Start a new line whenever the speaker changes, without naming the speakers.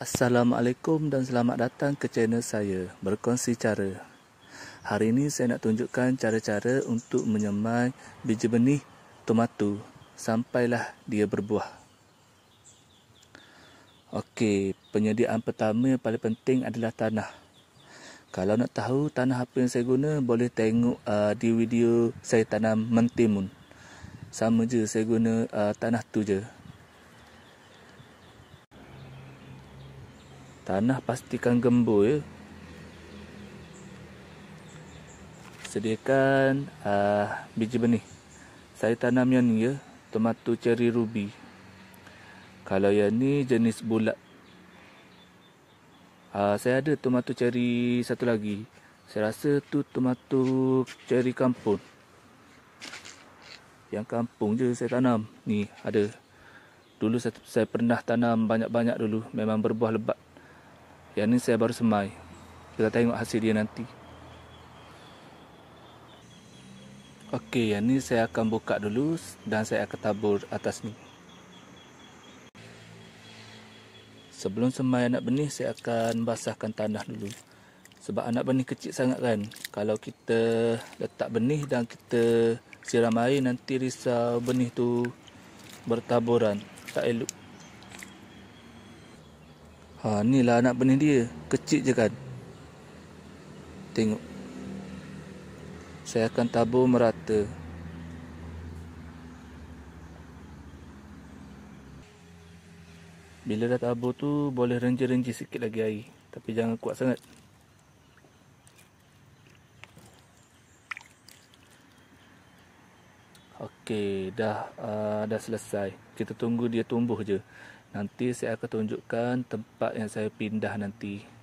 Assalamualaikum dan selamat datang ke channel saya Berkongsi Cara. Hari ini saya nak tunjukkan cara-cara untuk menyemai biji benih tomato sampailah dia berbuah. Okey, penyediaan pertama yang paling penting adalah tanah. Kalau nak tahu tanah apa yang saya guna, boleh tengok uh, di video saya tanam mentimun. Sama je saya guna uh, tanah tu je. Tanah pastikan gembur ya. Sediakan uh, biji benih. Saya tanam yang ni ya, tomato cherry ruby. Kalau yang ni jenis bulat. Uh, saya ada tomato cherry satu lagi. Saya rasa tu tomato cherry kampung. Yang kampung je saya tanam. Ni ada. Dulu saya, saya pernah tanam banyak-banyak dulu. Memang berbuah lebat. Yang ni saya baru semai. Kita tengok hasil dia nanti. Okey, yang ni saya akan buka dulu dan saya akan tabur atas ni. Sebelum semai anak benih, saya akan basahkan tanah dulu. Sebab anak benih kecil sangat kan. Kalau kita letak benih dan kita siram air, nanti risau benih tu bertaburan. Tak elok. Ha, lah anak benih dia. Kecil je kan. Tengok. Saya akan tabur merata. Bila dah tabur tu, boleh renji-renji sikit lagi air. Tapi jangan kuat sangat. Okey, dah uh, dah selesai. Kita tunggu dia tumbuh je. Nanti saya akan tunjukkan tempat yang saya pindah nanti